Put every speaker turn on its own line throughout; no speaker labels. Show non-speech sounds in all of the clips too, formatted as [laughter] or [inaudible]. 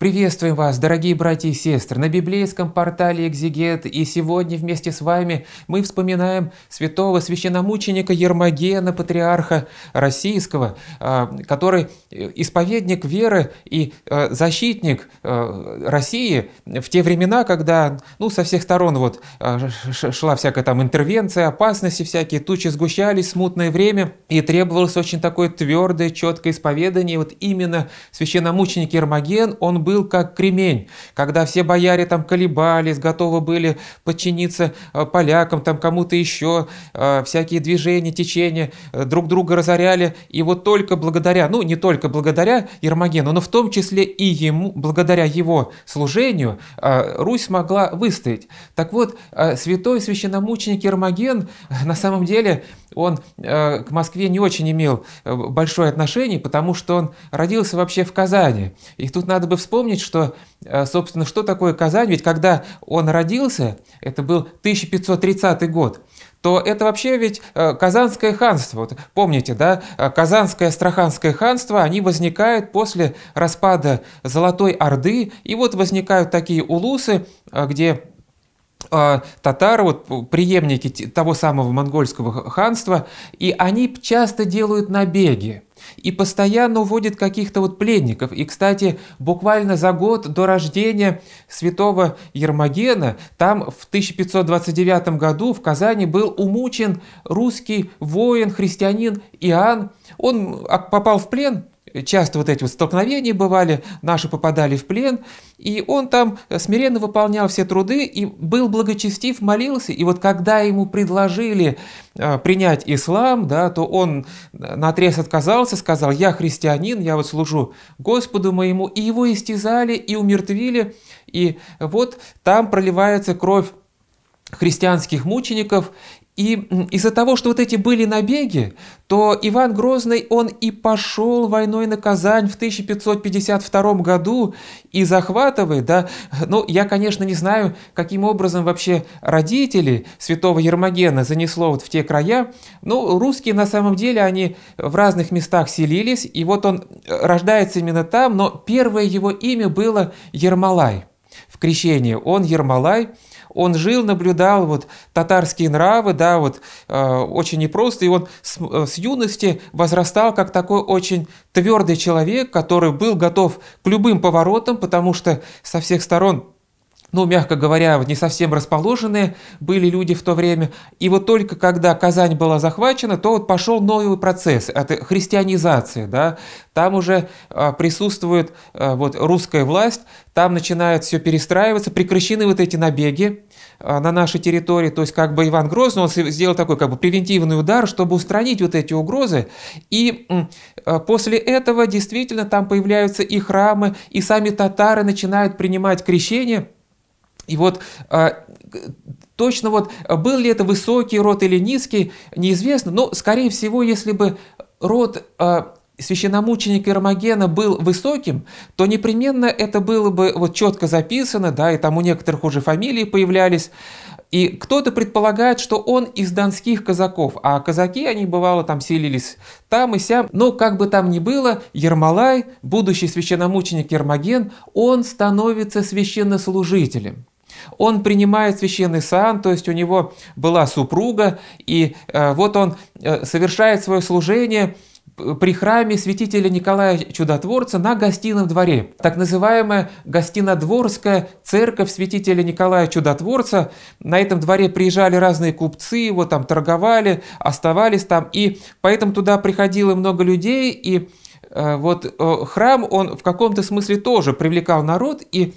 Приветствуем вас, дорогие братья и сестры, на библейском портале Экзигет и сегодня вместе с вами мы вспоминаем святого священномученика Ермогена, патриарха российского, а, который э, исповедник веры и э, защитник э, России в те времена, когда ну, со всех сторон вот а, шла всякая там интервенция, опасности всякие, тучи сгущались, смутное время, и требовалось очень такое твердое, четкое исповедание. вот именно священномученик Ермоген, он был был как кремень, когда все бояре там колебались, готовы были подчиниться э, полякам, там кому-то еще, э, всякие движения, течения э, друг друга разоряли. И вот только благодаря, ну не только благодаря Ермогену, но в том числе и ему, благодаря его служению, Русь смогла выстоять. Так вот, святой священномученик Ермоген, на самом деле, он к Москве не очень имел большое отношение, потому что он родился вообще в Казани. И тут надо бы вспомнить, вспомнить, что, э, собственно, что такое Казань, ведь когда он родился, это был 1530 год, то это вообще ведь э, Казанское ханство. Вот помните, да, э, Казанское Астраханское ханство, они возникают после распада Золотой Орды, и вот возникают такие улусы, где татары, вот преемники того самого монгольского ханства, и они часто делают набеги и постоянно уводит каких-то вот пленников. И, кстати, буквально за год до рождения святого Ермогена, там в 1529 году в Казани был умучен русский воин, христианин Иоанн. Он попал в плен, часто вот эти вот столкновения бывали, наши попадали в плен, и он там э, смиренно выполнял все труды и был благочестив, молился, и вот когда ему предложили э, принять ислам, да, то он на э, наотрез отказался, сказал, я христианин, я вот служу Господу моему, и его истязали, и умертвили, и вот там проливается кровь христианских мучеников, и из-за того, что вот эти были набеги, то Иван Грозный, он и пошел войной на Казань в 1552 году и захватывает, да. Ну, я, конечно, не знаю, каким образом вообще родители святого Ермогена занесло вот в те края. Ну, русские на самом деле, они в разных местах селились, и вот он э, рождается именно там, но первое его имя было Ермолай в крещении. Он Ермолай – он жил, наблюдал вот татарские нравы, да, вот э, очень непросто, и он с, э, с юности возрастал как такой очень твердый человек, который был готов к любым поворотам, потому что со всех сторон ну, мягко говоря, не совсем расположенные были люди в то время. И вот только когда Казань была захвачена, то вот пошел новый процесс, это христианизация, да, там уже а, присутствует а, вот русская власть, там начинает все перестраиваться, прекращены вот эти набеги а, на нашей территории, то есть как бы Иван Грозный, он сделал такой как бы превентивный удар, чтобы устранить вот эти угрозы, и после этого действительно там появляются и храмы, и сами татары начинают принимать крещение – и вот а, точно вот а, был ли это высокий род или низкий, неизвестно, но, скорее всего, если бы род а, священномученика Ирмогена был высоким, то непременно это было бы вот четко записано, да, и там у некоторых уже фамилии появлялись, и кто-то предполагает, что он из донских казаков, а казаки, они бывало там селились там и сям. Но как бы там ни было, Ермолай, будущий священномученик Ермоген, он становится священнослужителем. Он принимает священный сан, то есть у него была супруга, и э, вот он э, совершает свое служение э, при храме святителя Николая Чудотворца на гостином дворе. Так называемая гостинодворская церковь святителя Николая Чудотворца. На этом дворе приезжали разные купцы, его там торговали, оставались там. И поэтому туда приходило много людей. И вот храм, он в каком-то смысле тоже привлекал народ. И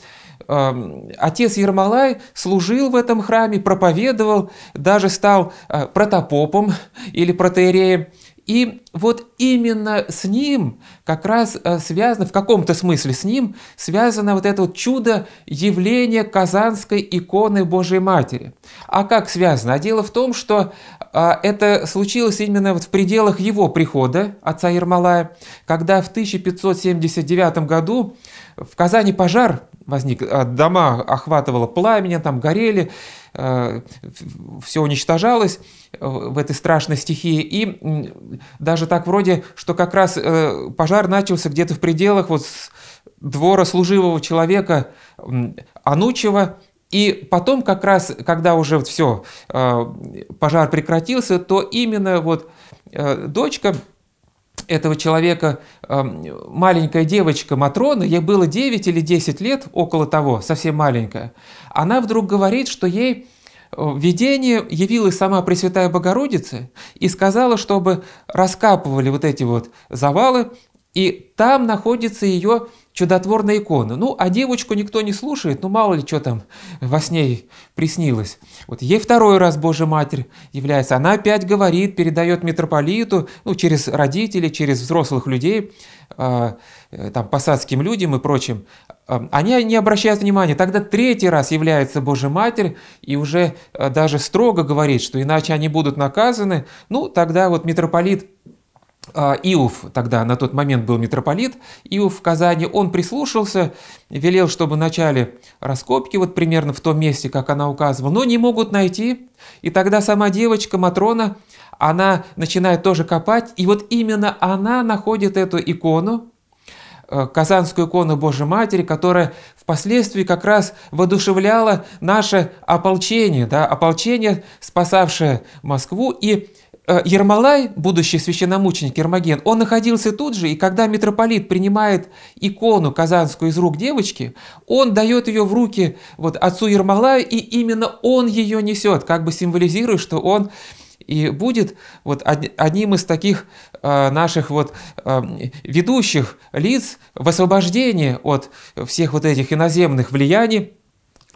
Эм, отец Ермолай служил в этом храме, проповедовал, даже стал э, протопопом или протеереем. И вот именно с ним как раз э, связано, в каком-то смысле с ним, связано вот это вот чудо явления казанской иконы Божьей Матери. А как связано? А дело в том, что э, это случилось именно вот в пределах его прихода, отца Ермолая, когда в 1579 году в Казани пожар – возник. А дома охватывало пламя, там горели, э, все уничтожалось в этой страшной стихии. И даже так вроде, что как раз э, пожар начался где-то в пределах вот двора служивого человека Анучева, и потом как раз, когда уже все, э, пожар прекратился, то именно вот дочка этого человека эм, маленькая девочка Матрона, ей было 9 или 10 лет, около того, совсем маленькая, она вдруг говорит, что ей э, видение видении явилась сама Пресвятая Богородица и сказала, чтобы раскапывали вот эти вот завалы, и там находится ее чудотворная икона. Ну, а девочку никто не слушает, ну, мало ли, что там во сне приснилось. Вот ей второй раз Божья Матерь является. Она опять говорит, передает митрополиту, ну, через родителей, через взрослых людей, а, э, там, посадским людям и прочим. А, они не обращают внимания. Тогда третий раз является Божья Матерь и уже э, даже строго говорит, что иначе они будут наказаны. Ну, тогда вот митрополит а, Иов тогда на тот момент был митрополит, Иов в Казани, он прислушался, велел, чтобы начали раскопки вот примерно в том месте, как она указывала, но не могут найти. И тогда сама девочка Матрона, она начинает тоже копать, и вот именно она находит эту икону, э, Казанскую икону Божьей Матери, которая впоследствии как раз воодушевляла наше ополчение, да, ополчение, спасавшее Москву, и Э, Ермолай, будущий священномученик Ермоген, он находился тут же, и когда митрополит принимает икону казанскую из рук девочки, он дает ее в руки вот отцу Ермолаю, и именно он ее несет, как бы символизируя, что он и будет вот одним из таких э, наших вот э, ведущих лиц в освобождении от всех вот этих иноземных влияний,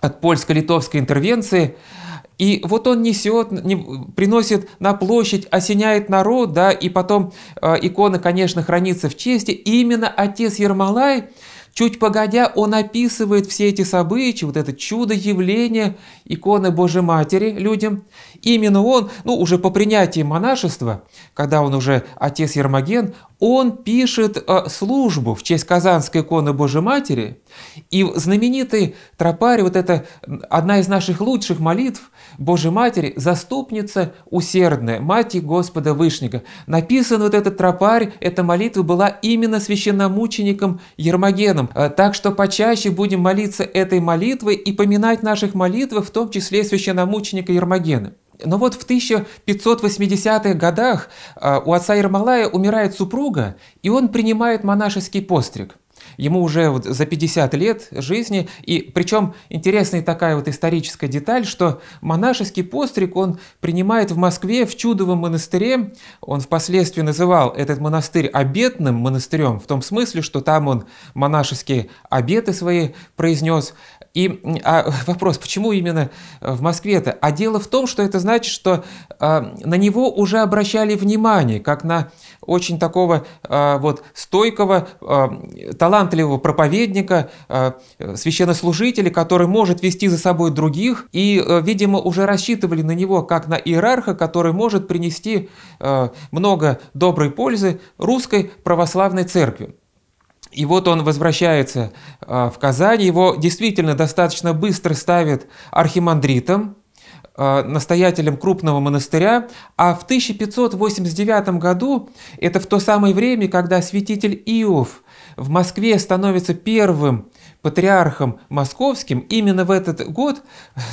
от польско-литовской интервенции – и вот он несет, приносит на площадь, осеняет народ, да, и потом э, икона, конечно, хранится в чести. И именно отец Ермолай, чуть погодя, он описывает все эти события, вот это чудо явление иконы Божьей Матери людям. Именно он, ну, уже по принятии монашества, когда он уже отец Ермоген, он пишет э, службу в честь Казанской иконы Божьей Матери, и знаменитый тропарь, вот это одна из наших лучших молитв Божьей Матери, «Заступница усердная, Мать Господа Вышнего. Написан вот этот тропарь, эта молитва была именно священномучеником Ермогеном. Э, так что почаще будем молиться этой молитвой и поминать наших молитвах, в том числе священномученика Ермогена. Но вот в 1580-х годах а, у отца Ермолая умирает супруга, и он принимает монашеский постриг. Ему уже вот за 50 лет жизни, и причем интересная такая вот историческая деталь, что монашеский постриг он принимает в Москве в Чудовом монастыре, он впоследствии называл этот монастырь обетным монастырем, в том смысле, что там он монашеские обеты свои произнес, и а, [laughs] вопрос, почему именно э, в Москве-то? А дело в том, что это значит, что а, на него уже обращали внимание, как на очень такого а, вот стойкого, а, талантливого проповедника, а, священнослужителя, который может вести за собой других. И, а, видимо, уже рассчитывали на него как на иерарха, который может принести а, много доброй пользы русской православной церкви. И вот он возвращается а, в Казань, его действительно достаточно быстро ставят архимандритом, а, настоятелем крупного монастыря, а в 1589 году, это в то самое время, когда святитель Иов в Москве становится первым патриархом московским, именно в этот год,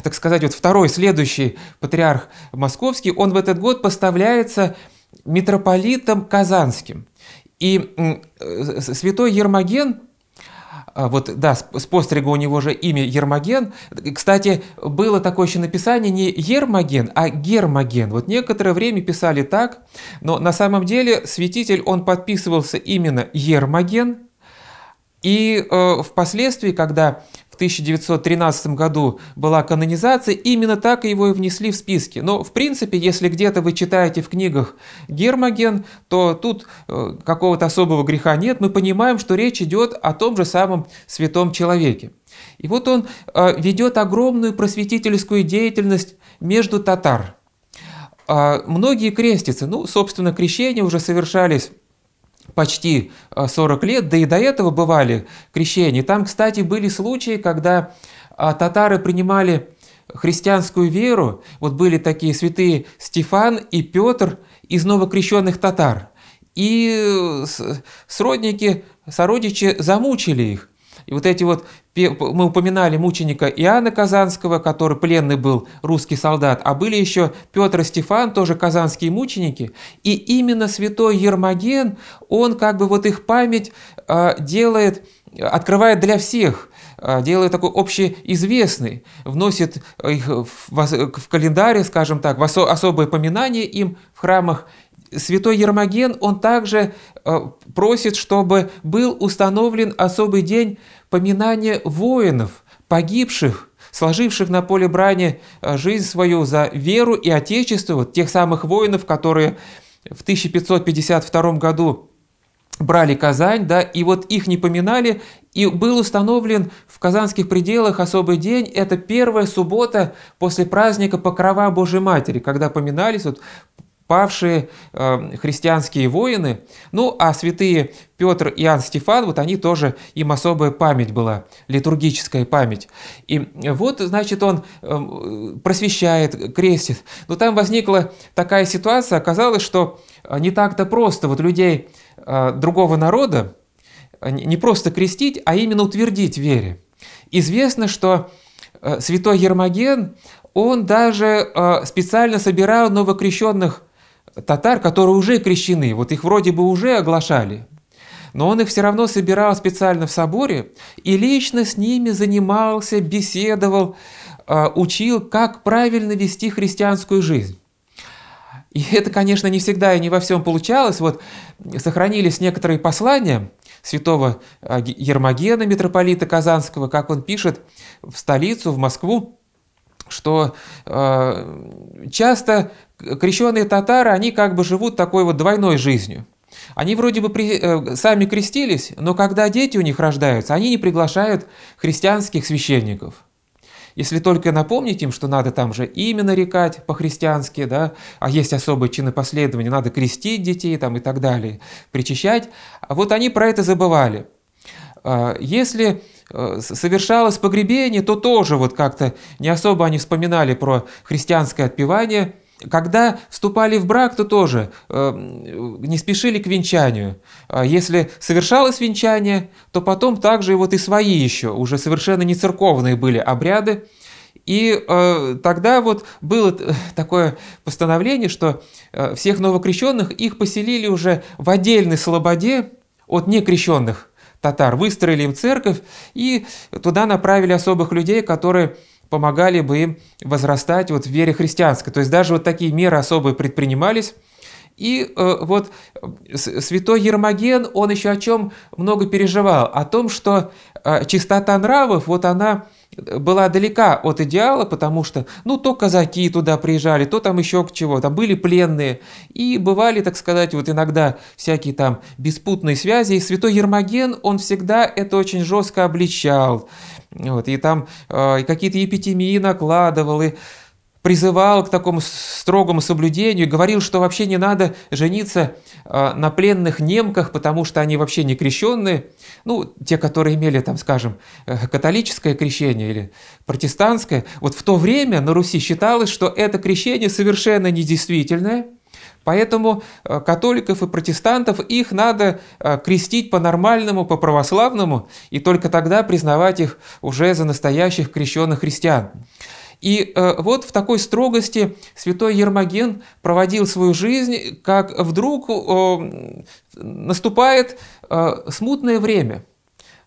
так сказать, вот второй, следующий патриарх московский, он в этот год поставляется митрополитом казанским – и э, святой Ермоген, а, вот, да, с пострига у него же имя Ермоген. Кстати, было такое еще написание не Ермоген, а Гермоген. Вот некоторое время писали так, но на самом деле святитель, он подписывался именно Ермоген. И э, впоследствии, когда в 1913 году была канонизация, именно так его и внесли в списки. Но, в принципе, если где-то вы читаете в книгах Гермоген, то тут э, какого-то особого греха нет. Мы понимаем, что речь идет о том же самом святом человеке. И вот он э, ведет огромную просветительскую деятельность между татар. А, многие крестятся, ну, собственно, крещения уже совершались почти 40 а, лет, да и до этого бывали крещения. Там, кстати, были случаи, когда а, татары принимали христианскую веру, вот были такие святые Стефан и Петр из новокрещенных татар. И э, сродники, сородичи замучили их. И вот эти вот, мы упоминали мученика Иоанна Казанского, который пленный был русский солдат, а были еще Петр и Стефан, тоже казанские мученики. И именно святой Ермоген, он как бы вот их память а, делает, открывает для всех а, делает такой общеизвестный, вносит их в календарь, скажем так, в особое поминание им в храмах святой Ермоген, он также э, просит, чтобы был установлен особый день поминания воинов, погибших, сложивших на поле брани э, жизнь свою за веру и отечество, вот тех самых воинов, которые в 1552 году брали Казань, да, и вот их не поминали, и был установлен в казанских пределах особый день, это первая суббота после праздника Покрова Божьей Матери, когда поминались вот павшие э, христианские воины. Ну, а святые Петр и Иоанн Стефан, вот они тоже, им особая память была, литургическая память. И вот, значит, он э, просвещает, крестит. Но там возникла такая ситуация, оказалось, что э, не так-то просто вот людей э, другого народа не просто крестить, а именно утвердить в вере. Известно, что святой Ермоген, он даже специально собирал новокрещенных татар, которые уже крещены, вот их вроде бы уже оглашали, но он их все равно собирал специально в соборе и лично с ними занимался, беседовал, а, учил, как правильно вести христианскую жизнь. И это, конечно, не всегда и не во всем получалось. Вот сохранились некоторые послания святого а, Ермогена, митрополита Казанского, как он пишет в столицу, в Москву, что э, часто крещенные татары, они как бы живут такой вот двойной жизнью. Они вроде бы при, э, сами крестились, но когда дети у них рождаются, они не приглашают христианских священников. Если только напомнить им, что надо там же имя нарекать по-христиански, да, а есть особые чины последования, надо крестить детей там и так далее, причащать, а вот они про это забывали. А если э, совершалось погребение, то тоже вот как-то не особо они вспоминали про христианское отпевание – когда вступали в брак, то тоже э, не спешили к венчанию. А если совершалось венчание, то потом также вот и свои еще, уже совершенно не церковные были обряды. И э, тогда вот было э, такое постановление, что э, всех новокрещенных их поселили уже в отдельной слободе от некрещенных татар, выстроили им церковь и туда направили особых людей, которые помогали бы им возрастать вот в вере христианской. То есть даже вот такие меры особые предпринимались. И э, вот э, святой Ермоген, он еще о чем много переживал? О том, что э, чистота нравов, вот она э, была далека от идеала, потому что, ну, то казаки туда приезжали, то там еще к чего, там были пленные, и бывали, так сказать, вот иногда всякие там беспутные связи, и святой Ермоген, он всегда это очень жестко обличал, вот, и там э, какие-то эпитемии накладывал, и призывал к такому строгому соблюдению, говорил, что вообще не надо жениться э, на пленных немках, потому что они вообще не крещенные. Ну, те, которые имели, там, скажем, э, католическое крещение или протестантское. Вот в то время на Руси считалось, что это крещение совершенно недействительное – Поэтому э, католиков и протестантов их надо э, крестить по-нормальному, по-православному, и только тогда признавать их уже за настоящих крещенных христиан. И э, вот в такой строгости святой Ермоген проводил свою жизнь, как вдруг наступает смутное время.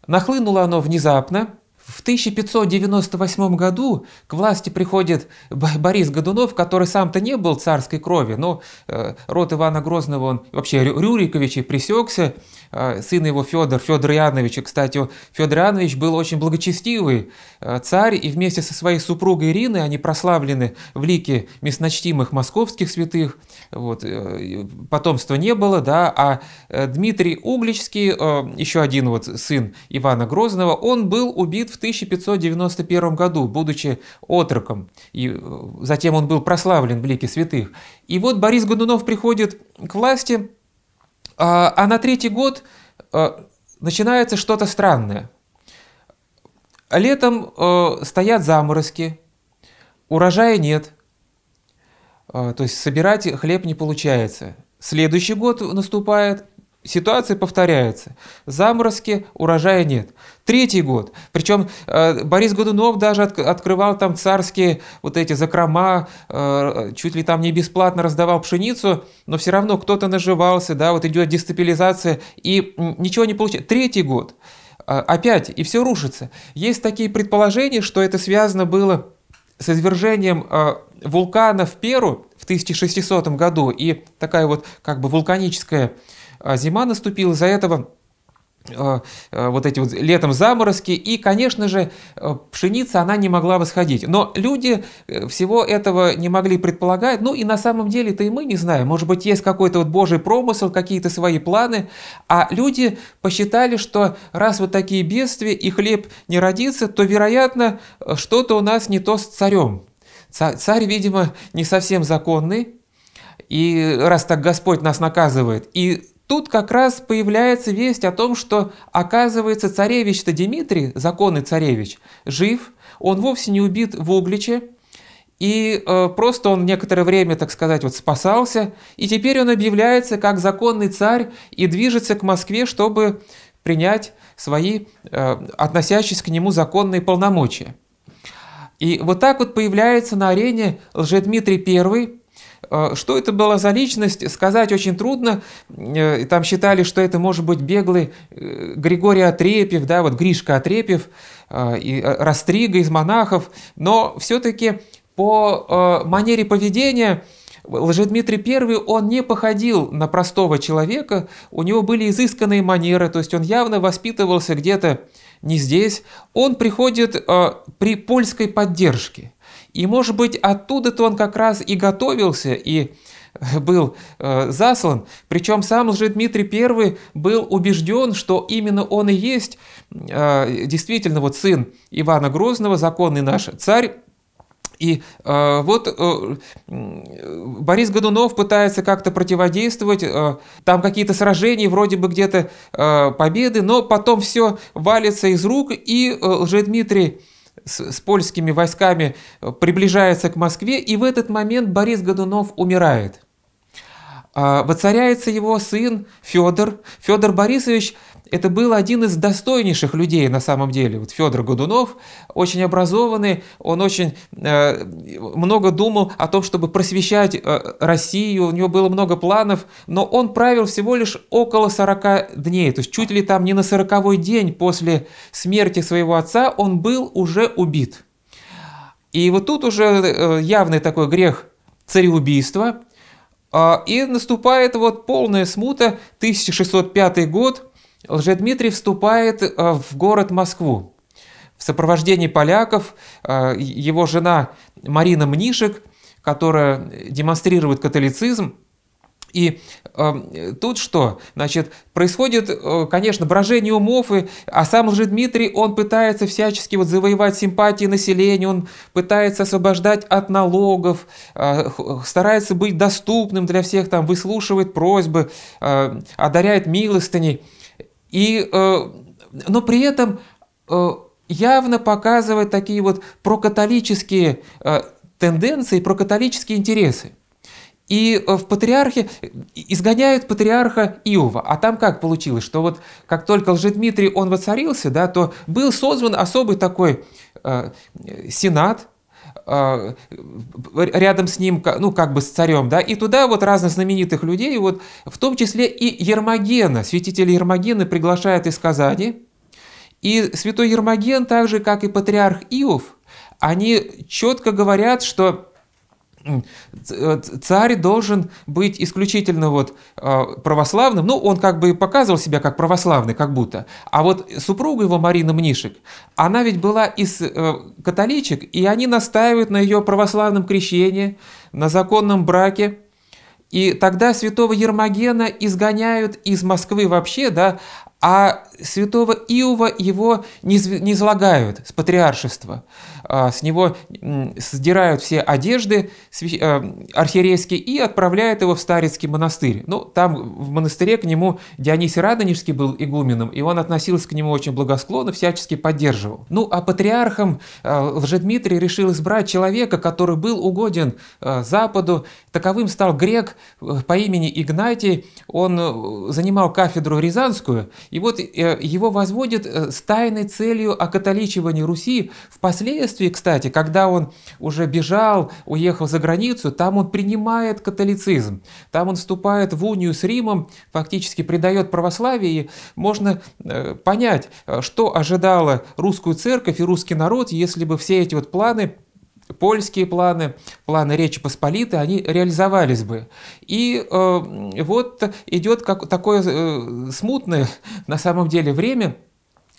Нахлынуло оно внезапно, в 1598 году к власти приходит Борис Годунов, который сам-то не был царской крови, но э, род Ивана Грозного, он вообще Рюриковичей пресекся, э, сын его Федор, Федор Янович, кстати, Федор Янович был очень благочестивый э, царь, и вместе со своей супругой Ириной они прославлены в лике местночтимых московских святых – вот, э, потомства не было, да, а э, Дмитрий Угличский, э, еще один вот сын Ивана Грозного, он был убит в 1591 году, будучи отроком, и затем он был прославлен в лике святых. И вот Борис Годунов приходит к власти, а, а на третий год начинается что-то странное. Летом стоят заморозки, урожая нет – а, то есть собирать хлеб не получается. Следующий год наступает, ситуация повторяется. Заморозки, урожая нет. Третий год. Причем а, Борис Годунов даже от, открывал там царские вот эти закрома, а, чуть ли там не бесплатно раздавал пшеницу, но все равно кто-то наживался, да, вот идет дестабилизация, и ничего не получается. Третий год. опять, и все рушится. Есть такие предположения, что это связано было с извержением вулкана в Перу в 1600 году, и такая вот как бы вулканическая а, зима наступила, из-за этого а, а, вот эти вот летом заморозки, и, конечно же, пшеница, она не могла восходить. Но люди э, всего этого не могли предполагать, ну и на самом деле-то и мы не знаем, может быть, есть какой-то вот божий промысел, какие-то свои планы, а люди посчитали, что раз вот такие бедствия и хлеб не родится, то, вероятно, э, что-то у нас не то с царем. Царь, видимо, не совсем законный, и раз так Господь нас наказывает. И тут как раз появляется весть о том, что, оказывается, царевич-то Дмитрий, законный царевич, жив, он вовсе не убит в Угличе, и э, просто он некоторое время, так сказать, вот спасался, и теперь он объявляется как законный царь и движется к Москве, чтобы принять свои, э, относящиеся к нему законные полномочия. И вот так вот появляется на арене Лжедмитрий I, э, что это была за личность, сказать очень трудно. Э, там считали, что это может быть беглый э, Григорий Отрепьев, да, вот Гришка Отрепьев, и Растрига из монахов. Но все-таки по манере поведения Лжедмитрий I, он не походил на простого человека, у него были изысканные манеры, то есть он явно воспитывался где-то не здесь, он приходит э, при польской поддержке. И, может быть, оттуда-то он как раз и готовился, и э, был э, заслан. Причем сам же Дмитрий I был убежден, что именно он и есть э, действительно вот сын Ивана Грозного, законный наш царь, и э, вот э, Борис Годунов пытается как-то противодействовать, э, там какие-то сражения, вроде бы где-то э, победы, но потом все валится из рук, и э, Лжедмитрий с, с польскими войсками э, приближается к Москве, и в этот момент Борис Годунов умирает. Э, воцаряется его сын Федор. Федор Борисович – это был один из достойнейших людей на самом деле. Вот Федор Годунов, очень образованный, он очень э, много думал о том, чтобы просвещать э, Россию, у него было много планов, но он правил всего лишь около 40 дней, то есть чуть ли там не на 40 день после смерти своего отца он был уже убит. И вот тут уже э, явный такой грех цареубийства, а, и наступает вот полная смута, 1605 год, Лжедмитрий вступает э, в город Москву. В сопровождении поляков э, его жена Марина Мнишек, которая демонстрирует католицизм, и э, тут что? Значит, происходит, э, конечно, брожение умов, и, а сам же Дмитрий, он пытается всячески вот завоевать симпатии населения, он пытается освобождать от налогов, э, старается быть доступным для всех, там, выслушивает просьбы, э, одаряет милостыней. И, э, но при этом э, явно показывает такие вот прокатолические э, тенденции, прокатолические интересы. И в патриархе изгоняют патриарха Иова. А там как получилось, что вот как только Лжедмитрий, он воцарился, да, то был созван особый такой э, сенат, а, рядом с ним, ну, как бы с царем, да, и туда вот разных знаменитых людей, вот, в том числе и Ермогена, святитель Ермогена приглашают из Казани, и святой Ермоген, так же, как и патриарх Иов, они четко говорят, что Э, царь должен быть исключительно вот а, православным, ну, он как бы показывал себя как православный, как будто, а вот супруга его, Марина Мнишек, она ведь была из э, католичек, и они настаивают на ее православном крещении, на законном браке, и тогда святого Ермогена изгоняют из Москвы вообще, да, а святого Иова его не излагают с патриаршества. А, с него сдирают все одежды э, архиерейские и отправляют его в Старицкий монастырь. Ну, там в монастыре к нему Дионисий Радонежский был игуменом, и он относился к нему очень благосклонно, всячески поддерживал. Ну, а патриархом э, Лжедмитрий решил избрать человека, который был угоден э, Западу. Таковым стал грек по имени Игнатий. Он занимал кафедру Рязанскую, и вот э, его возводят э, с тайной целью окатоличивания Руси. Впоследствии, кстати, когда он уже бежал, уехал за границу, там он принимает католицизм, там он вступает в унию с Римом, фактически предает православие. И можно э, понять, что ожидало русскую церковь и русский народ, если бы все эти вот планы польские планы, планы Речи Посполитой, они реализовались бы. И э, вот идет как, такое э, смутное [laughs] на самом деле время –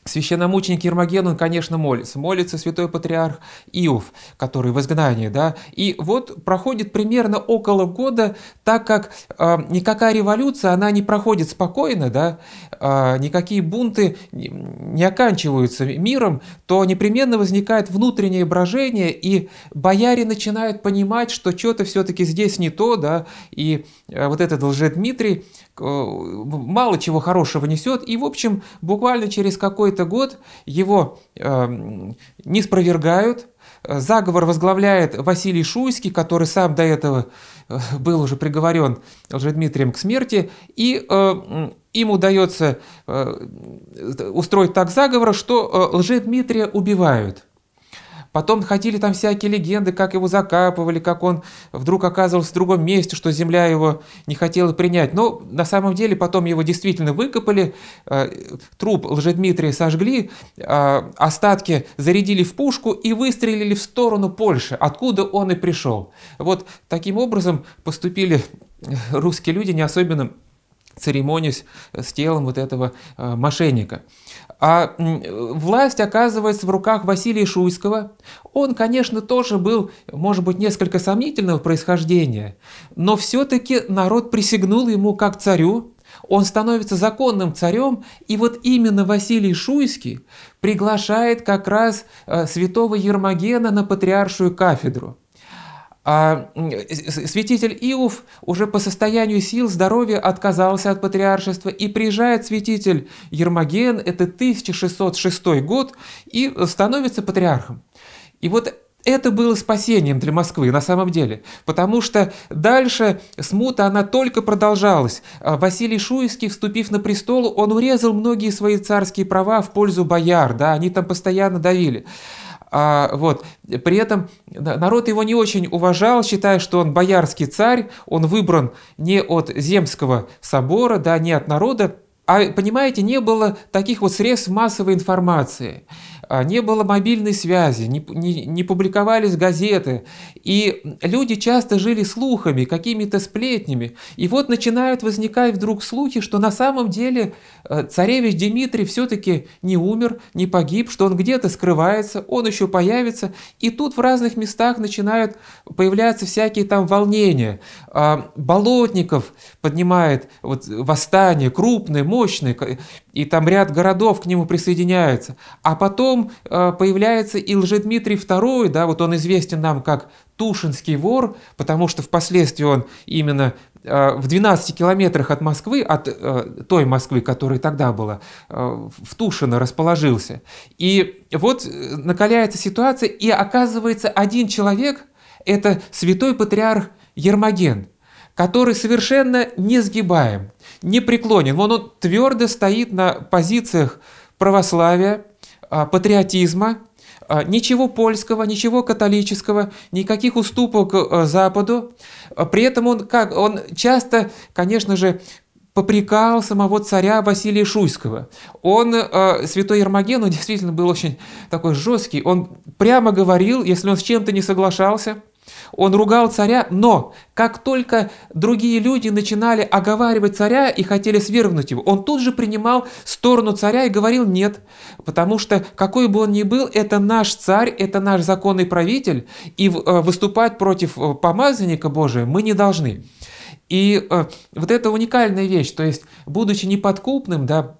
Священномученик Ермоген, он, конечно, молится. Молится святой патриарх Иов, который в изгнании, да. И вот проходит примерно около года, так как э, никакая революция, она не проходит спокойно, да, э, никакие бунты не оканчиваются миром, то непременно возникает внутреннее брожение, и бояре начинают понимать, что что-то все-таки здесь не то, да, и э, вот этот лжедмитрий Дмитрий Э, мало чего хорошего несет, и, в общем, буквально через какой-то год его э, не спровергают, Заговор возглавляет Василий Шуйский, который сам до этого э, был уже приговорен Лжедмитрием к смерти, и э, им удается э, устроить так заговор, что э, Лжедмитрия убивают. Потом ходили там всякие легенды, как его закапывали, как он вдруг оказывался в другом месте, что земля его не хотела принять. Но на самом деле потом его действительно выкопали, э, труп Лжедмитрия сожгли, э, остатки зарядили в пушку и выстрелили в сторону Польши, откуда он и пришел. Вот таким образом поступили русские люди, не особенно церемонюсь с телом вот этого э, мошенника. А власть оказывается в руках Василия Шуйского. Он, конечно, тоже был, может быть, несколько сомнительного происхождения, но все-таки народ присягнул ему как царю, он становится законным царем, и вот именно Василий Шуйский приглашает как раз э, святого Ермогена на патриаршую кафедру. А э, святитель Иов уже по состоянию сил здоровья отказался от патриаршества, и приезжает святитель Ермоген, это 1606 год, и становится патриархом. И вот это было спасением для Москвы на самом деле, потому что дальше смута она только продолжалась. А Василий Шуйский, вступив на престол, он урезал многие свои царские права в пользу бояр, да, они там постоянно давили. А, вот. При этом народ его не очень уважал, считая, что он боярский царь, он выбран не от Земского собора, да, не от народа, а, понимаете, не было таких вот средств массовой информации. А, не было мобильной связи, не, не, не публиковались газеты, и люди часто жили слухами, какими-то сплетнями. И вот начинают возникать вдруг слухи, что на самом деле э, царевич Дмитрий все-таки не умер, не погиб, что он где-то скрывается, он еще появится. И тут в разных местах начинают появляться всякие там волнения. А, Болотников поднимает вот, восстание крупное, мощное, и там ряд городов к нему присоединяются. А потом потом э, появляется и Лжедмитрий II, да, вот он известен нам как Тушинский вор, потому что впоследствии он именно э, в 12 километрах от Москвы, от э, той Москвы, которая тогда была, в Тушино расположился. И вот накаляется ситуация, и оказывается один человек, это святой патриарх Ермоген, который совершенно не сгибаем, не преклонен. Вон он твердо стоит на позициях православия, а, патриотизма, а, ничего польского, ничего католического, никаких уступок э, Западу. А при этом он, как, он часто, конечно же, попрекал самого царя Василия Шуйского. Он, святой Ермоген, он действительно был очень такой жесткий. Он прямо говорил, если он с чем-то не соглашался – он ругал царя, но как только другие люди начинали оговаривать царя и хотели свергнуть его, он тут же принимал сторону царя и говорил «нет», потому что какой бы он ни был, это наш царь, это наш законный правитель, и э, выступать против э, помазанника Божия мы не должны. И э, вот это уникальная вещь, то есть, будучи неподкупным, да,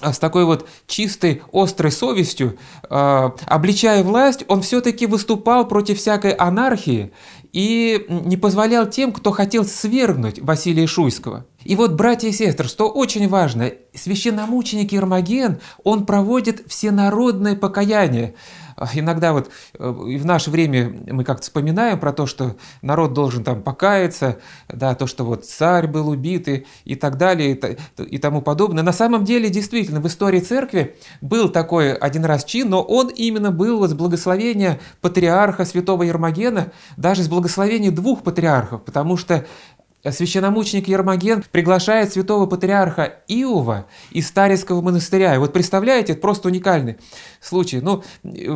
а, с такой вот чистой, острой совестью, э, обличая власть, он все-таки выступал против всякой анархии и не позволял тем, кто хотел свергнуть Василия Шуйского. И вот, братья и сестры, что очень важно, священномученик Ермоген, он проводит всенародное покаяние. А, иногда вот э, и в наше время мы как-то вспоминаем про то, что народ должен там покаяться, да, то, что вот царь был убит и, и так далее и, и тому подобное. На самом деле, действительно, в истории церкви был такой один раз чин, но он именно был вот с благословения патриарха святого Ермогена, даже с благословения двух патриархов, потому что Священномученик Ермоген приглашает святого патриарха Иова из старецкого монастыря. И вот представляете, это просто уникальный случай. Ну,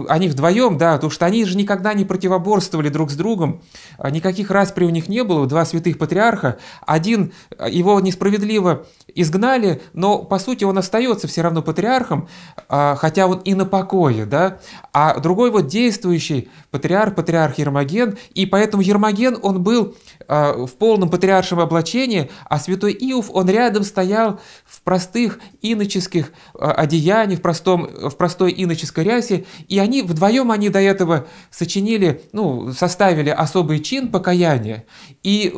они вдвоем, да, потому что они же никогда не противоборствовали друг с другом, а никаких распри у них не было, два святых патриарха. Один, его несправедливо изгнали, но, по сути, он остается все равно патриархом, а, хотя он и на покое, да. А другой вот действующий патриарх, патриарх Ермоген, и поэтому Ермоген, он был а, в полном патриаршем облачении, а святой Иов, он рядом стоял в простых иноческих а, одеяниях, в, простом, в простой иноческой рясе, и они вдвоем они до этого сочинили, ну, составили особый чин покаяния, и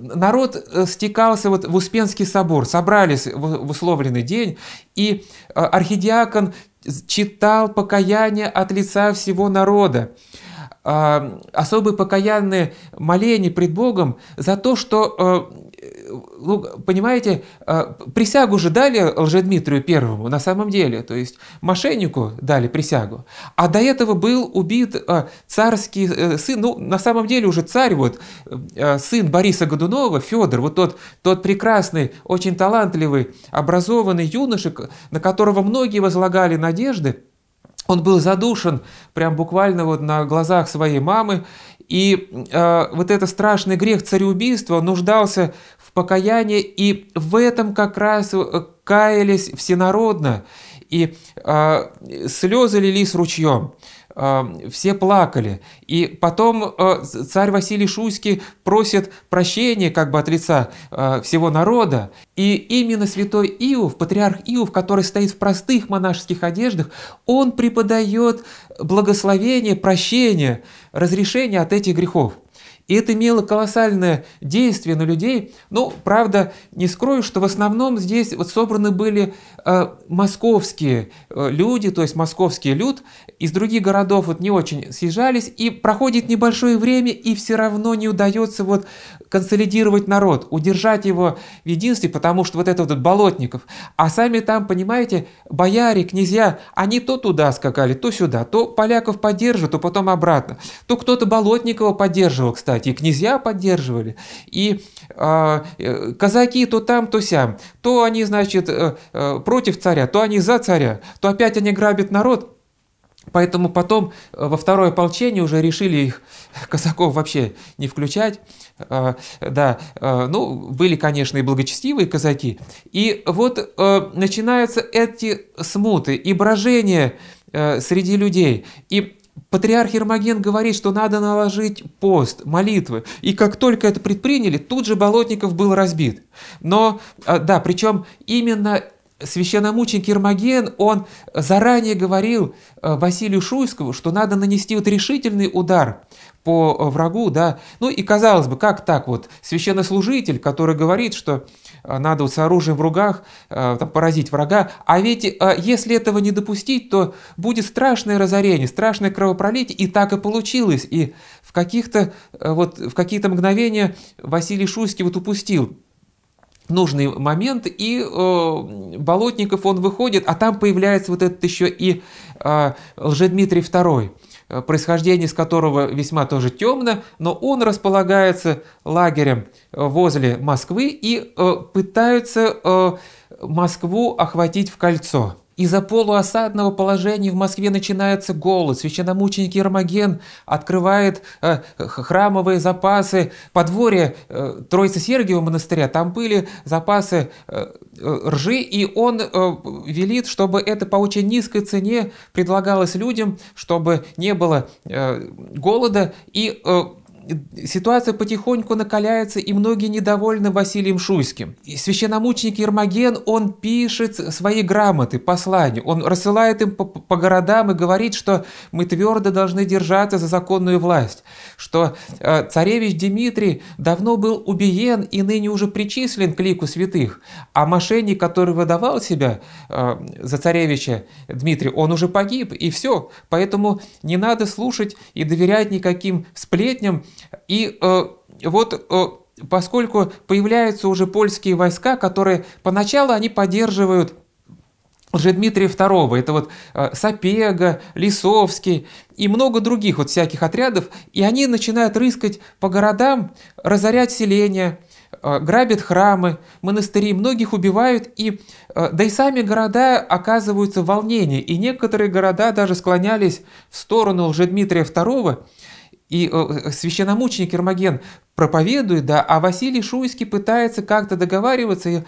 народ э, стекался вот в Успенский собор, собрались в условленный день, и э, архидиакон читал покаяние от лица всего народа. А, особые покаянные моления пред Богом за то, что, э, ну, понимаете, э, присягу же дали Лжедмитрию Первому на самом деле, то есть мошеннику дали присягу, а до этого был убит э, царский сын, ну, на самом деле уже царь, вот, сын Бориса Годунова, Федор, вот тот, тот прекрасный, очень талантливый, образованный юноша, на которого многие возлагали надежды, он был задушен прям буквально вот на глазах своей мамы. И э, вот этот страшный грех цареубийства нуждался в покаянии, и в этом как раз э, каялись всенародно, и э, слезы лились ручьем. А, все плакали. И потом э, царь Василий Шуйский просит прощения как бы от лица э, всего народа. И именно святой Иов, патриарх Иов, который стоит в простых монашеских одеждах, он преподает благословение, прощение, разрешение от этих грехов. И это имело колоссальное действие на людей. Ну, правда, не скрою, что в основном здесь вот собраны были э, московские э, люди, то есть московский люд, из других городов вот не очень съезжались, и проходит небольшое время, и все равно не удается вот консолидировать народ, удержать его в единстве, потому что вот это вот Болотников. А сами там, понимаете, бояре, князья, они то туда скакали, то сюда, то поляков поддерживают, то потом обратно, то кто-то Болотникова поддерживал, кстати, поддержать, и князья поддерживали, и а, э, казаки то там, то сям, то они, значит, э, э, против царя, то они за царя, то опять они грабят народ. Поэтому потом э, во второе ополчение уже решили их [laughs] казаков вообще не включать. А, да, а, ну, были, конечно, и благочестивые казаки. И вот э, начинаются эти смуты и брожения среди людей. И Патриарх Ермоген говорит, что надо наложить пост, молитвы. И как только это предприняли, тут же Болотников был разбит. Но, а, да, причем именно священномученик Ермоген, он заранее говорил э, Василию Шуйскому, что надо нанести вот решительный удар по э, врагу, да. Ну и казалось бы, как так вот, священнослужитель, который говорит, что Э, надо вот с оружием в руках э, там, поразить врага. А ведь э, если этого не допустить, то будет страшное разорение, страшное кровопролитие. И так и получилось. И в каких-то вот, в какие-то мгновения Василий Шуйский вот упустил нужный момент, и э, Болотников он выходит, а там появляется вот этот еще и э, Лжедмитрий II. Э, происхождение из которого весьма тоже темно, но он располагается лагерем э, возле Москвы и э, пытаются Москву охватить в кольцо. Из-за полуосадного положения в Москве начинается голод. Священномученик Ермоген открывает э, храмовые запасы подворья э, Троицы Сергиева монастыря. Там были запасы э, э, ржи, и он э, велит, чтобы это по очень низкой цене предлагалось людям, чтобы не было э, голода и э, ситуация потихоньку накаляется, и многие недовольны Василием Шуйским. И священномученик Ермоген, он пишет свои грамоты, послания, он рассылает им по, по городам и говорит, что мы твердо должны держаться за законную власть, что э, царевич Дмитрий давно был убиен и ныне уже причислен к лику святых, а мошенник, который выдавал себя э, за царевича Дмитрия, он уже погиб, и все. Поэтому не надо слушать и доверять никаким сплетням, и э, вот э, поскольку появляются уже польские войска, которые поначалу они поддерживают Дмитрия II, это вот э, Сапега, Лисовский и много других вот всяких отрядов, и они начинают рыскать по городам, разорять селения, э, грабят храмы, монастыри, многих убивают, и, э, да и сами города оказываются в волнении, и некоторые города даже склонялись в сторону Дмитрия II, и э, э, священномученик Ермоген проповедует, да, а Василий Шуйский пытается как-то договариваться. И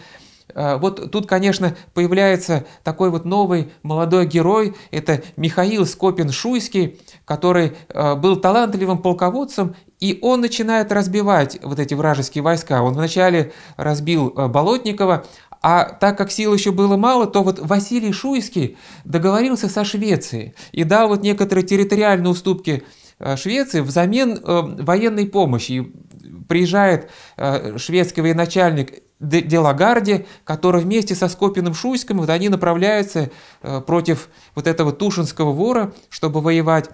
э, вот тут, конечно, появляется такой вот новый молодой герой, это Михаил Скопин-Шуйский, который был талантливым полководцем, и он начинает разбивать вот эти вражеские войска. Он вначале разбил Болотникова, а так как сил еще было мало, то вот Василий Шуйский договорился со Швецией и дал вот некоторые территориальные уступки Э, Швеции взамен э, военной помощи. И приезжает э, шведский военачальник Делагарди, который вместе со Скопиным Шуйским, вот они направляются против вот этого Тушинского вора, чтобы воевать.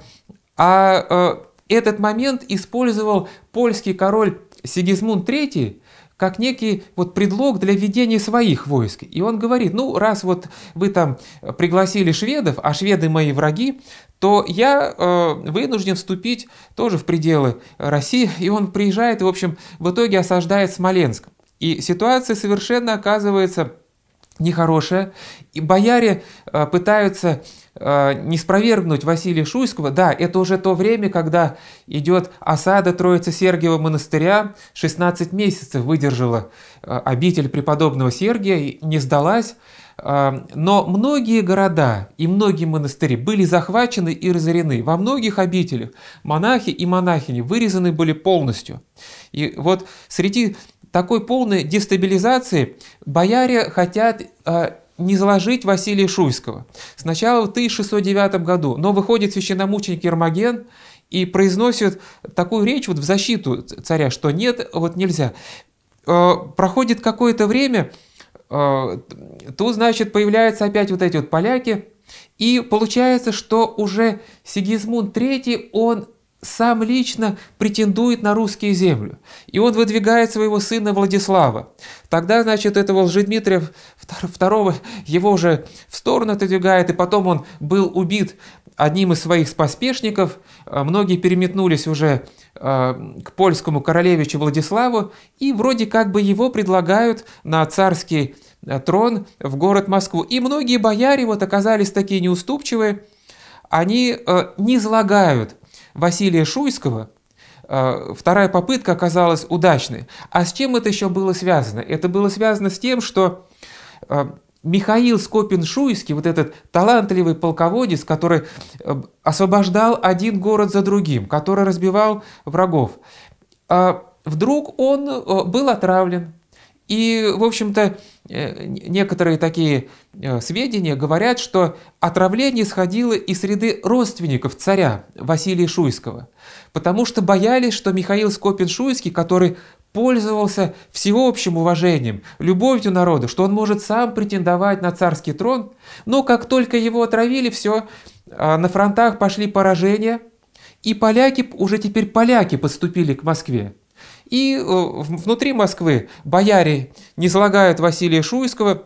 А этот момент использовал польский король Сигизмунд III, как некий вот предлог для ведения своих войск. И он говорит, ну, раз вот вы там пригласили шведов, а шведы мои враги, то я э, вынужден вступить тоже в пределы России. И он приезжает и, в общем, в итоге осаждает Смоленск. И ситуация совершенно оказывается нехорошее, и бояре э, пытаются э, не спровергнуть Василия Шуйского. Да, это уже то время, когда идет осада Троицы Сергиева монастыря. 16 месяцев выдержала э, обитель преподобного Сергия и не сдалась. А, но многие города и многие монастыри были захвачены и разорены. Во многих обителях монахи и монахини вырезаны были полностью. И вот среди такой полной дестабилизации бояре хотят а, не заложить Василия Шуйского. Сначала в 1609 году, но выходит священномученик Ермоген и произносит такую речь вот в защиту царя, что нет, вот нельзя. А, проходит какое-то время, Э, тут, значит, появляются опять вот эти вот поляки, и получается, что уже Сигизмунд III, он сам лично претендует на русские земли. И он выдвигает своего сына Владислава. Тогда, значит, этого Лжедмитрия II его уже в сторону отодвигает, и потом он был убит одним из своих поспешников. Э, многие переметнулись уже а, к польскому королевичу Владиславу, и вроде как бы его предлагают на царский э, трон в город Москву. И многие бояре вот оказались такие неуступчивые, они э, не злагают Василия Шуйского, э, вторая попытка оказалась удачной. А с чем это еще было связано? Это было связано с тем, что Михаил Скопин-Шуйский, вот этот талантливый полководец, который э, освобождал один город за другим, который разбивал врагов, а вдруг он э, был отравлен. И, в общем-то, э, некоторые такие сведения говорят, что отравление исходило из среды родственников царя Василия Шуйского, потому что боялись, что Михаил Скопин-Шуйский, который пользовался всеобщим уважением, любовью народа, что он может сам претендовать на царский трон, но как только его отравили, все, а, на фронтах пошли поражения, и поляки, уже теперь поляки подступили к Москве. И э, внутри Москвы бояре не слагают Василия Шуйского,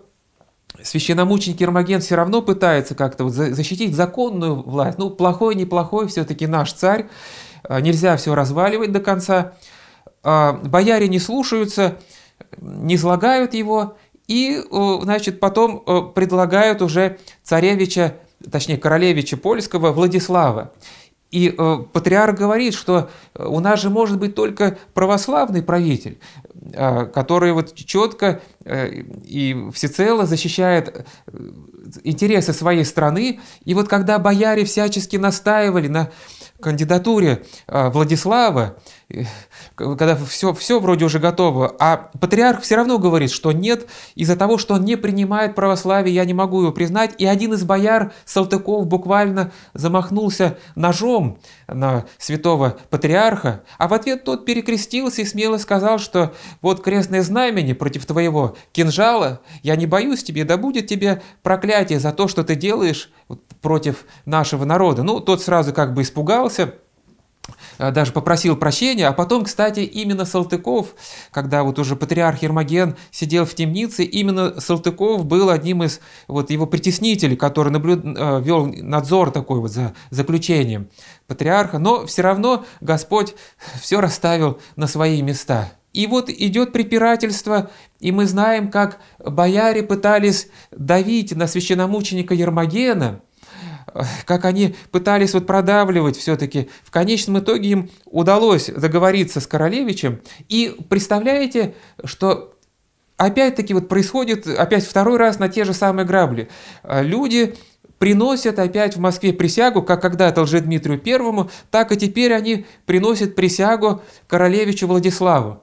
священномученик Ермоген все равно пытается как-то вот защитить законную власть. Ну, плохой, неплохой, все-таки наш царь, э, нельзя все разваливать до конца. А, бояре не слушаются, не излагают его, и, э, значит, потом э, предлагают уже царевича, точнее, королевича польского Владислава. И э, патриарх говорит, что э, у нас же может быть только православный правитель, э, который вот четко э, и всецело защищает интересы своей страны. И вот когда бояре всячески настаивали на кандидатуре э, Владислава, [laughs] когда все, все вроде уже готово, а патриарх все равно говорит, что нет, из-за того, что он не принимает православие, я не могу его признать. И один из бояр Салтыков буквально замахнулся ножом на святого патриарха, а в ответ тот перекрестился и смело сказал, что вот крестное знамение против твоего кинжала, я не боюсь тебе, да будет тебе проклятие за то, что ты делаешь против нашего народа. Ну, тот сразу как бы испугался, Э, даже попросил прощения, а потом, кстати, именно Салтыков, когда вот уже патриарх Ермоген сидел в темнице, именно Салтыков был одним из вот его притеснителей, который наблюд... Э, вел надзор такой вот за заключением патриарха, но все равно Господь все расставил на свои места. И вот идет препирательство, и мы знаем, как бояре пытались давить на священномученика Ермогена – как они пытались вот продавливать все-таки. В конечном итоге им удалось договориться с королевичем. И представляете, что опять-таки вот происходит, опять второй раз на те же самые грабли. А, люди приносят опять в Москве присягу, как когда-то Лжедмитрию Первому, так и теперь они приносят присягу королевичу Владиславу,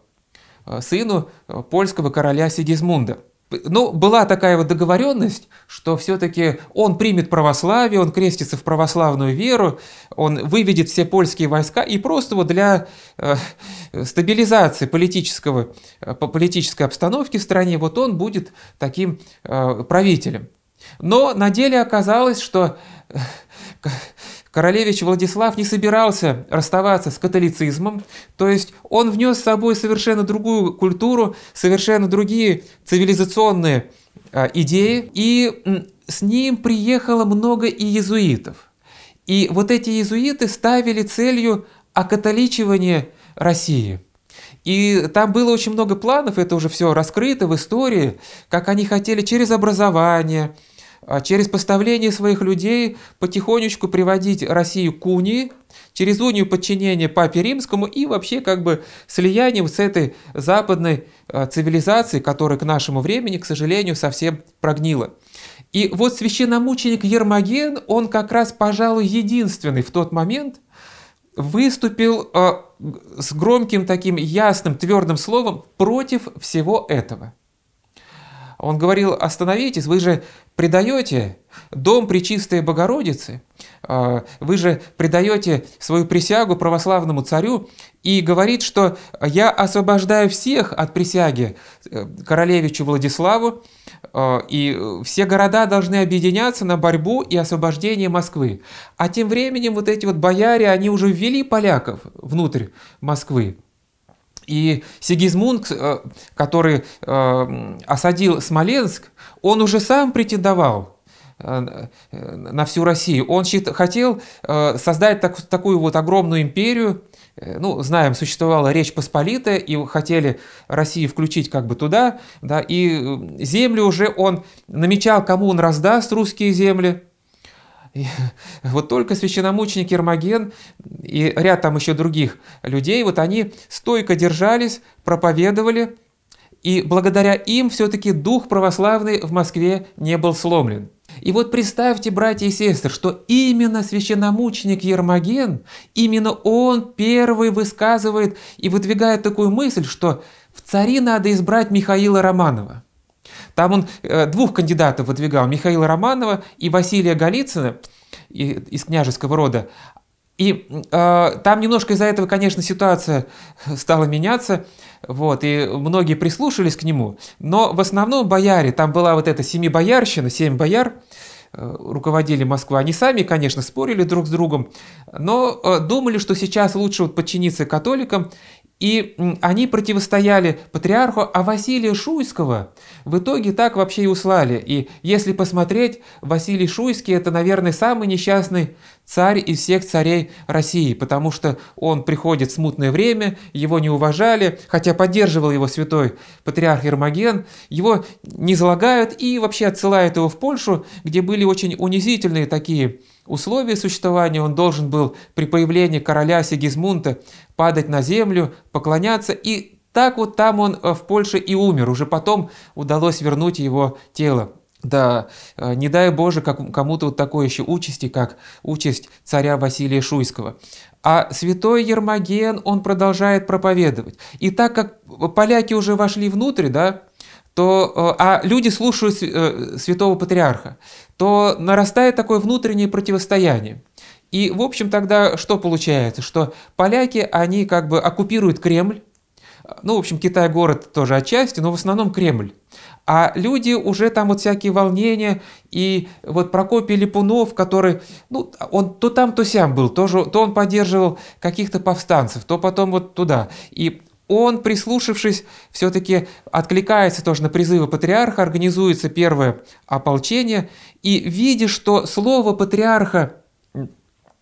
а, сыну а, польского короля Сигизмунда ну, была такая вот договоренность, что все-таки он примет православие, он крестится в православную веру, он выведет все польские войска, и просто вот для э, стабилизации политического, э, политической обстановки в стране вот он будет таким э, правителем. Но на деле оказалось, что э, Королевич Владислав не собирался расставаться с католицизмом, то есть он внес с собой совершенно другую культуру, совершенно другие цивилизационные а, идеи, и с ним приехало много и иезуитов. И вот эти иезуиты ставили целью окатоличивание России – и там было очень много планов, это уже все раскрыто в истории, как они хотели через образование, а, через поставление своих людей потихонечку приводить Россию к унии, через унию подчинения Папе Римскому и вообще как бы слиянием с этой западной а, цивилизацией, которая к нашему времени, к сожалению, совсем прогнила. И вот священномученик Ермоген, он как раз, пожалуй, единственный в тот момент выступил а, с громким таким ясным твердым словом против всего этого. Он говорил, остановитесь, вы же предаете дом Пречистой Богородицы, а, вы же предаете свою присягу православному царю и говорит, что я освобождаю всех от присяги э, королевичу Владиславу, э, и все города должны объединяться на борьбу и освобождение Москвы. А тем временем вот эти вот бояре, они уже ввели поляков внутрь Москвы. И Сигизмунд, э, который э, осадил Смоленск, он уже сам претендовал э, на всю Россию. Он хотел создать такую вот огромную империю, ну, знаем, существовала Речь Посполитая, и хотели Россию включить как бы туда, да, и земли уже он намечал, кому он раздаст русские земли, и [laughs] вот только священномученик Ермоген и ряд там еще других людей, вот они стойко держались, проповедовали, и благодаря им все-таки дух православный в Москве не был сломлен. И вот представьте, братья и сестры, что именно священномученик Ермоген, именно он первый высказывает и выдвигает такую мысль, что в цари надо избрать Михаила Романова – там он э, двух кандидатов выдвигал, Михаила Романова и Василия Голицына из княжеского рода. И э, там немножко из-за этого, конечно, ситуация стала меняться, вот, и многие прислушались к нему, но в основном бояре, там была вот эта семибоярщина, семь бояр, э, руководили Москва. Они сами, конечно, спорили друг с другом, но э, думали, что сейчас лучше вот подчиниться католикам и они противостояли патриарху, а Василия Шуйского в итоге так вообще и услали. И если посмотреть, Василий Шуйский – это, наверное, самый несчастный царь из всех царей России, потому что он приходит в смутное время, его не уважали, хотя поддерживал его святой патриарх Ермоген, его не залагают и вообще отсылают его в Польшу, где были очень унизительные такие условия существования он должен был при появлении короля Сигизмунта падать на землю, поклоняться, и так вот там он э, в Польше и умер. Уже потом удалось вернуть его тело. Да, э, не дай Боже как, кому-то вот такой еще участи, как участь царя Василия Шуйского. А святой Ермоген, он продолжает проповедовать. И так как поляки уже вошли внутрь, да, то, э, а люди слушают э, святого патриарха, то нарастает такое внутреннее противостояние. И, в общем, тогда что получается? Что поляки, они как бы оккупируют Кремль, ну, в общем, Китай город тоже отчасти, но в основном Кремль. А люди уже там вот всякие волнения, и вот Прокопий Липунов, который, ну, он то там, то сям был, тоже, то он поддерживал каких-то повстанцев, то потом вот туда. И он, прислушавшись, все-таки откликается тоже на призывы патриарха, организуется первое ополчение, и видя, что слово патриарха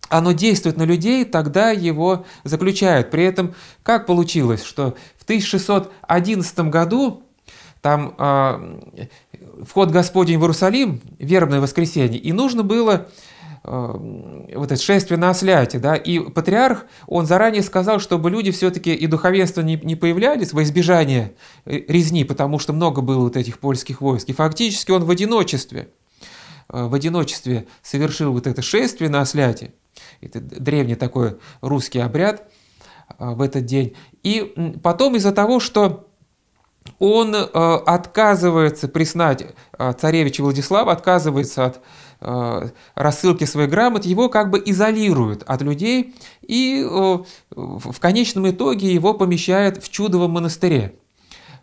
оно действует на людей, тогда его заключают. При этом как получилось, что в 1611 году там э, вход Господень в Иерусалим, вербное воскресенье, и нужно было Э, вот это шествие на осляте, да, и патриарх, он заранее сказал, чтобы люди все-таки и духовенство не, не появлялись во избежание э, резни, потому что много было вот этих польских войск, и фактически он в одиночестве, э, в одиночестве совершил вот это шествие на осляте, это древний такой русский обряд в этот день, и потом из-за того, что он отказывается признать царевича Владислава, отказывается от Э, рассылки своих грамот, его как бы изолируют от людей и э, в конечном итоге его помещают в чудовом монастыре.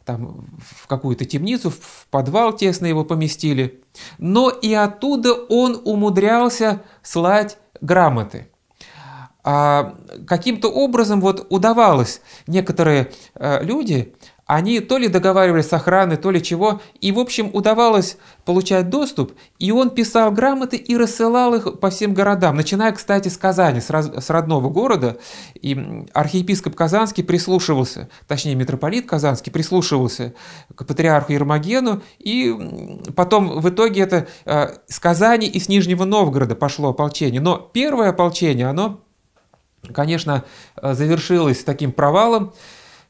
Там в какую-то темницу, в подвал тесно его поместили. Но и оттуда он умудрялся слать грамоты. А каким-то образом вот удавалось некоторые э, люди они то ли договаривались с охраной, то ли чего, и в общем удавалось получать доступ, и он писал грамоты и рассылал их по всем городам, начиная, кстати, с Казани, с, раз, с родного города, и архиепископ Казанский прислушивался, точнее митрополит Казанский прислушивался к патриарху Ермогену, и потом в итоге это э, с Казани и с Нижнего Новгорода пошло ополчение, но первое ополчение, оно, конечно, э, завершилось таким провалом,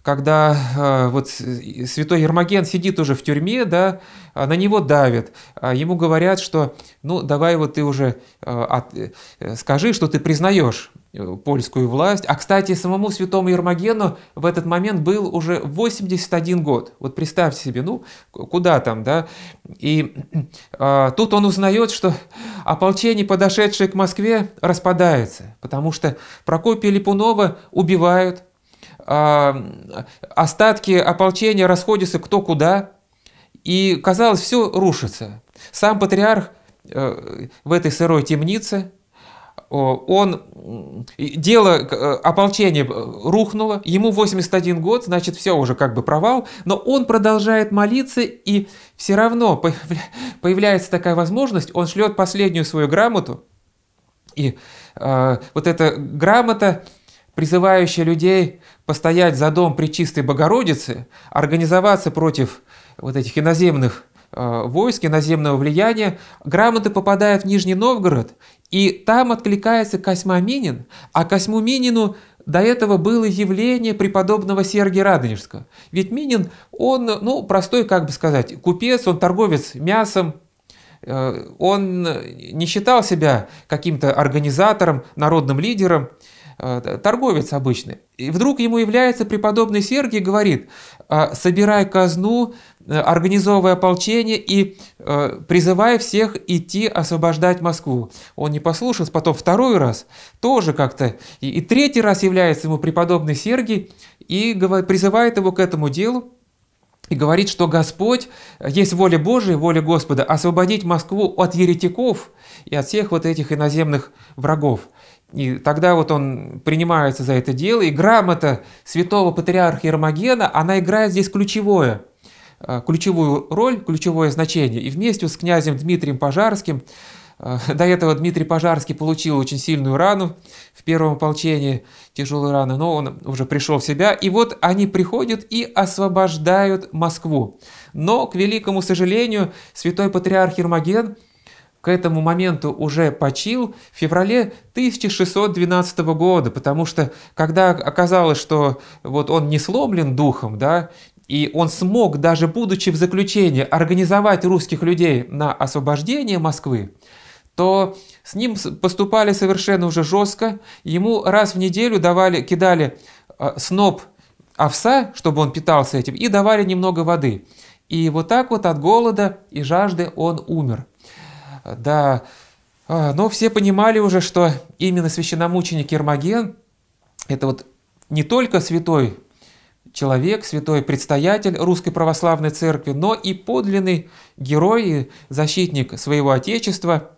когда э, вот святой Ермоген сидит уже в тюрьме, да, а, на него давят, а ему говорят, что ну давай вот ты уже э, от, э, скажи, что ты признаешь э, польскую власть. А, кстати, самому святому Ермогену в этот момент был уже 81 год. Вот представьте себе, ну, куда там, да? И э, тут он узнает, что ополчение, подошедшее к Москве, распадается, потому что Прокопия Липунова убивают, а, остатки ополчения расходятся кто куда, и, казалось, все рушится. Сам патриарх э, в этой сырой темнице, он, дело э, ополчения э, рухнуло, ему 81 год, значит, все уже как бы провал, но он продолжает молиться, и все равно появляется такая возможность, он шлет последнюю свою грамоту, и э, вот эта грамота – призывающая людей постоять за дом Пречистой Богородицы, организоваться против вот этих иноземных э, войск, иноземного влияния, грамоты попадают в Нижний Новгород, и там откликается Косьма Минин, а Косьму Минину до этого было явление преподобного Сергия Радонежского. Ведь Минин, он, ну, простой, как бы сказать, купец, он торговец мясом, э, он не считал себя каким-то организатором, народным лидером – Э, торговец обычный. И вдруг ему является преподобный Сергий и говорит, «Э, собирай казну, э, организовывай ополчение и призывай всех идти освобождать Москву. Он не послушался, потом второй раз тоже как-то, и, третий раз является ему преподобный Сергий и призывает его к этому делу, и говорит, что Господь, есть воля Божия, воля Господа, освободить Москву от еретиков и от всех вот этих иноземных врагов. И тогда вот он принимается за это дело, и грамота святого патриарха Ермогена, она играет здесь ключевое, э, ключевую роль, ключевое значение. И вместе с князем Дмитрием Пожарским, э, [laughs] до этого Дмитрий Пожарский получил очень сильную рану в первом ополчении, тяжелую рану, но он уже пришел в себя. И вот они приходят и освобождают Москву. Но, к великому сожалению, святой патриарх Ермоген – к этому моменту уже почил в феврале 1612 года, потому что когда оказалось, что вот он не сломлен духом, да, и он смог, даже будучи в заключении, организовать русских людей на освобождение Москвы, то с ним поступали совершенно уже жестко. Ему раз в неделю давали, кидали э, сноп овса, чтобы он питался этим, и давали немного воды. И вот так вот от голода и жажды он умер да, а, но все понимали уже, что именно священномученик Ермоген – это вот не только святой человек, святой предстоятель Русской Православной Церкви, но и подлинный герой и защитник своего Отечества.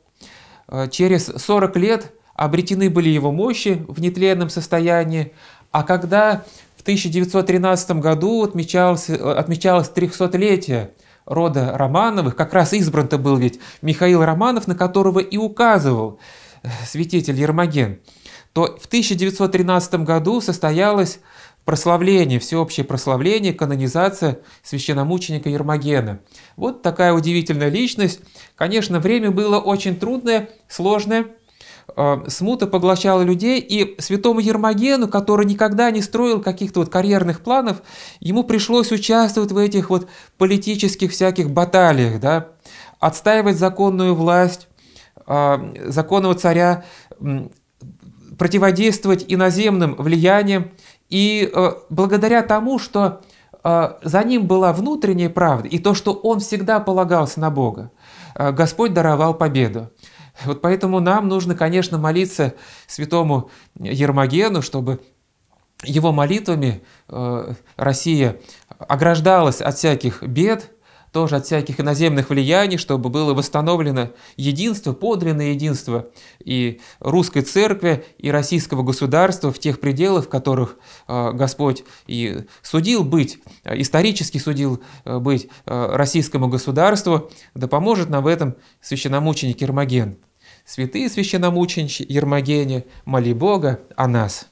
А, через 40 лет обретены были его мощи в нетленном состоянии, а когда в 1913 году отмечалось, отмечалось 300-летие рода Романовых, как раз избран-то был ведь Михаил Романов, на которого и указывал э, святитель Ермоген, то в 1913 году состоялось прославление, всеобщее прославление, канонизация священномученика Ермогена. Вот такая удивительная личность. Конечно, время было очень трудное, сложное, Э, смута поглощала людей, и святому Ермогену, который никогда не строил каких-то вот карьерных планов, ему пришлось участвовать в этих вот политических всяких баталиях, да, отстаивать законную власть, э, законного царя, противодействовать иноземным влияниям. И э, благодаря тому, что за ним была внутренняя правда, и то, что он всегда полагался на Бога, Господь даровал победу. Вот поэтому нам нужно, конечно, молиться святому Ермогену, чтобы его молитвами э, Россия ограждалась от всяких бед, тоже от всяких иноземных влияний, чтобы было восстановлено единство, подлинное единство и русской церкви, и российского государства в тех пределах, в которых э, Господь и судил быть, э, исторически судил э, быть российскому государству, да поможет нам в этом священномученик Ермоген. Святые священномученики Ермогене, моли Бога о нас.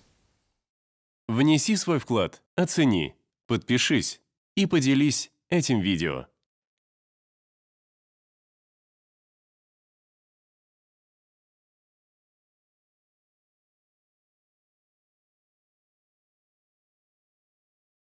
Внеси свой вклад, оцени, подпишись и поделись этим видео.